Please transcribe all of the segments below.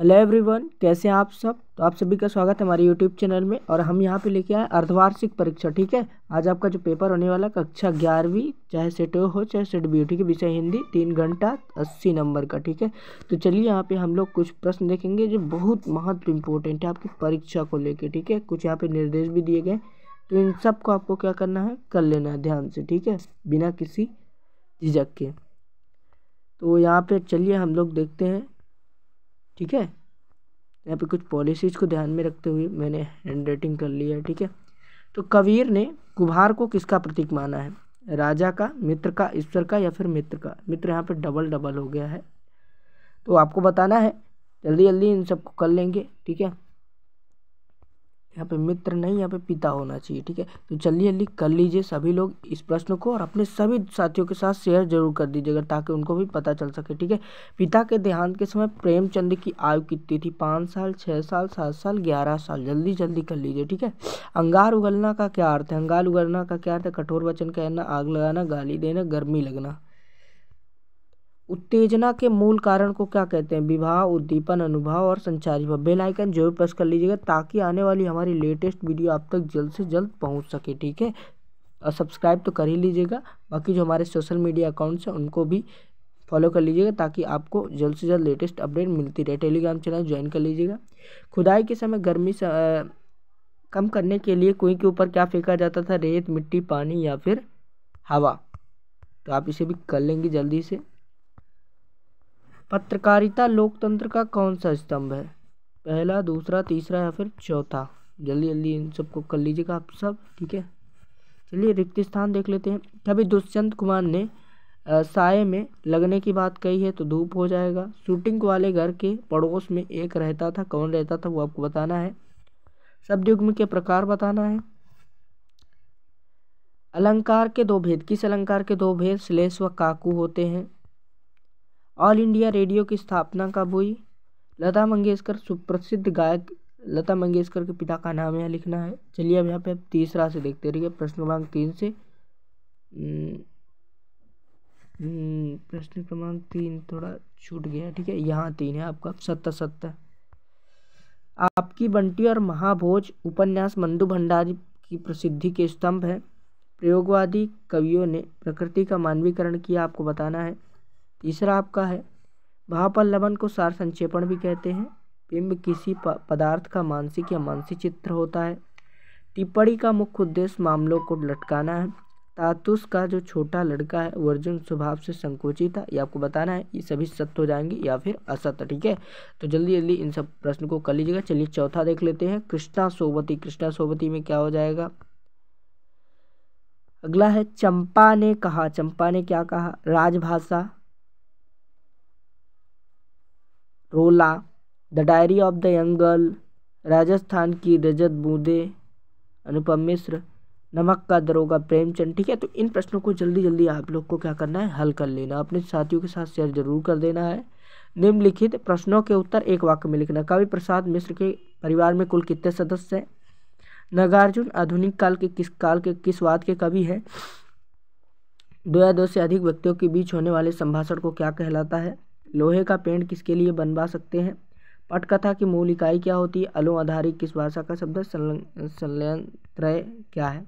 hello everyone कैसे हैं आप सब तो आप सभी का स्वागत है हमारे यूट्यूब चैनल में और हम यहाँ पे लेके आए अर्धवार्षिक परीक्षा ठीक है आज आपका जो पेपर होने वाला कक्षा ग्यारहवीं चाहे सेट हो चाहे सेट बी ठीक है विषय हिंदी तीन घंटा अस्सी नंबर का ठीक है तो चलिए यहाँ पे हम लोग कुछ प्रश्न देखेंगे जो बहुत महत्व इम्पोर्टेंट है आपकी परीक्षा को लेकर ठीक है कुछ यहाँ पर निर्देश भी दिए गए तो इन सब को आपको क्या करना है कर लेना है ध्यान से ठीक है बिना किसी झिझक के तो यहाँ पर चलिए हम लोग देखते हैं ठीक है तो यहाँ पे कुछ पॉलिसीज़ को ध्यान में रखते हुए मैंने हैंड राइटिंग कर लिया है ठीक है तो कबीर ने कुभार को किसका प्रतीक माना है राजा का मित्र का ईश्वर का या फिर मित्र का मित्र यहाँ पर डबल डबल हो गया है तो आपको बताना है जल्दी जल्दी इन सबको कर लेंगे ठीक है यहाँ पे मित्र नहीं यहाँ पे पिता होना चाहिए ठीक है तो जल्दी जल्दी कर लीजिए सभी लोग इस प्रश्न को और अपने सभी साथियों के साथ शेयर जरूर कर दीजिएगा ताकि उनको भी पता चल सके ठीक है पिता के देहांत के समय प्रेमचंद की आयु कितनी थी पाँच साल छः साल सात साल ग्यारह साल जल्दी जल्दी कर लीजिए ठीक है अंगार उगलना का क्या अर्थ है अंगार उगलना का क्या अर्थ है कठोर वचन कहना आग लगाना गाली देना गर्मी लगना उत्तेजना के मूल कारण को क्या कहते हैं विवाह उद्दीपन अनुभव और संचारी भाव बेलाइकन जो भी प्रेस कर लीजिएगा ताकि आने वाली हमारी लेटेस्ट वीडियो आप तक जल्द से जल्द पहुंच सके ठीक है और सब्सक्राइब तो कर ही लीजिएगा बाकी जो हमारे सोशल मीडिया अकाउंट्स हैं उनको भी फॉलो कर लीजिएगा ताकि आपको जल्द से जल्द लेटेस्ट अपडेट मिलती रहे टेलीग्राम चैनल ज्वाइन कर लीजिएगा खुदाई के समय गर्मी से कम करने के लिए कुएँ के ऊपर क्या फेंका जाता था रेत मिट्टी पानी या फिर हवा तो आप इसे भी कर लेंगे जल्दी से पत्रकारिता लोकतंत्र का कौन सा स्तंभ है पहला दूसरा तीसरा या फिर चौथा जल्दी जल्दी इन सबको कर लीजिएगा आप सब ठीक है चलिए रिक्त स्थान देख लेते हैं तभी दुष्यंत कुमार ने साय में लगने की बात कही है तो धूप हो जाएगा शूटिंग वाले घर के पड़ोस में एक रहता था कौन रहता था वो आपको बताना है शब्दयुग्म के प्रकार बताना है अलंकार के दो भेद किस अलंकार के दो भेद श्लेष व काकू होते हैं ऑल इंडिया रेडियो की स्थापना कब हुई लता मंगेशकर सुप्रसिद्ध गायक लता मंगेशकर के पिता का नाम यहाँ लिखना है चलिए अब यहाँ पे आप तीसरा से देखते रहिए प्रश्न क्रमांक तीन से हम्म, हम्म, प्रश्न क्रमांक तीन थोड़ा छूट गया ठीक है यहाँ तीन है आपका सत्तर सत्तर आपकी बंटी और महाभोज उपन्यास मंदु भंडारी की प्रसिद्धि के स्तंभ है प्रयोगवादी कवियों ने प्रकृति का मानवीकरण किया आपको बताना है तीसरा आपका है महापल्लवन को सार संक्षेपण भी कहते हैं बिंब किसी पदार्थ का मानसिक या मानसिक चित्र होता है टिप्पणी का मुख्य उद्देश्य मामलों को लटकाना है तातुस का जो छोटा लड़का है वो अर्जुन स्वभाव से संकोचित था ये आपको बताना है ये सभी सत्य हो जाएंगे या फिर असत्य ठीक है तो जल्दी जल्दी इन सब प्रश्न को कर लीजिएगा चलिए चौथा देख लेते हैं कृष्णा सोबती कृष्णा सोबती में क्या हो जाएगा अगला है चंपा ने कहा चंपा ने क्या कहा राजभाषा रोला the diary of the young girl Rajasthan की रजत बूंदे अनुपम मिश्र नमक का दरोगा प्रेमचंद ठीक है तो इन प्रश्नों को जल्दी जल्दी आप लोग को क्या करना है हल कर लेना अपने साथियों के साथ शेयर जरूर कर देना है निम्नलिखित प्रश्नों के उत्तर एक वाक्य में लिखना कवि प्रसाद मिश्र के परिवार में कुल कितने सदस्य हैं नागार्जुन आधुनिक काल के किस काल के किस वाद के कवि हैं दो या दो से अधिक व्यक्तियों के बीच होने वाले संभाषण को क्या कहलाता है लोहे का पेंट किसके लिए बनवा सकते हैं पटकथा की मूल इकाई क्या होती है अलो आधारित किस भाषा का शब्द संलयत्रय क्या है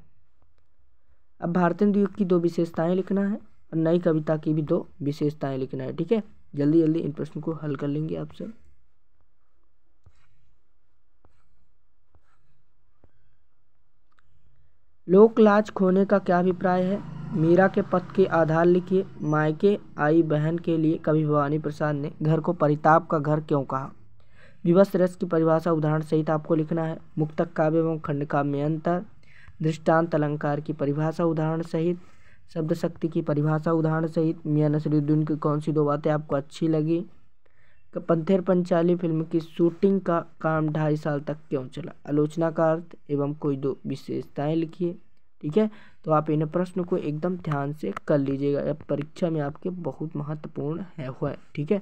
अब भारतीय युग की दो विशेषताएं लिखना है और नई कविता की भी दो विशेषताएं लिखना है ठीक है जल्दी जल्दी इन प्रश्नों को हल कर लेंगे आपसे लोकलाज खोने का क्या अभिप्राय है मीरा के पथ के आधार लिखिए मायके आई बहन के लिए कवि भवानी प्रसाद ने घर को परिताप का घर क्यों कहा विवश रस की परिभाषा उदाहरण सहित आपको लिखना है मुक्तक काव्य एवं खंड काव्य अंतर दृष्टांत अलंकार की परिभाषा उदाहरण सहित शब्द शक्ति की परिभाषा उदाहरण सहित मियाँ नसरुद्दीन की कौन सी दो बातें आपको अच्छी लगी पंथेर पंचाली फिल्म की शूटिंग का काम ढाई साल तक क्यों चला आलोचना का अर्थ एवं कोई दो विशेषताएं लिखिए ठीक है तो आप इन प्रश्न को एकदम ध्यान से कर लीजिएगा यह परीक्षा में आपके बहुत महत्वपूर्ण है हुआ है ठीक है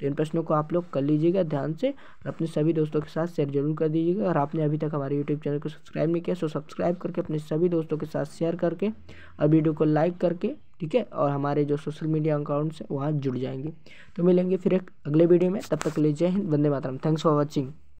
तो इन प्रश्नों को आप लोग कर लीजिएगा ध्यान से और अपने सभी दोस्तों के साथ शेयर जरूर कर दीजिएगा और आपने अभी तक हमारे यूट्यूब चैनल को सब्सक्राइब नहीं किया सो तो सब्सक्राइब करके अपने सभी दोस्तों के साथ शेयर करके और वीडियो को लाइक करके ठीक है और हमारे जो सोशल मीडिया अकाउंट्स हैं वहाँ जुड़ जाएंगे तो मिलेंगे फिर एक अगले वीडियो में तब तक के लिए जय हिंद वंदे मातरम थैंक्स फॉर वॉचिंग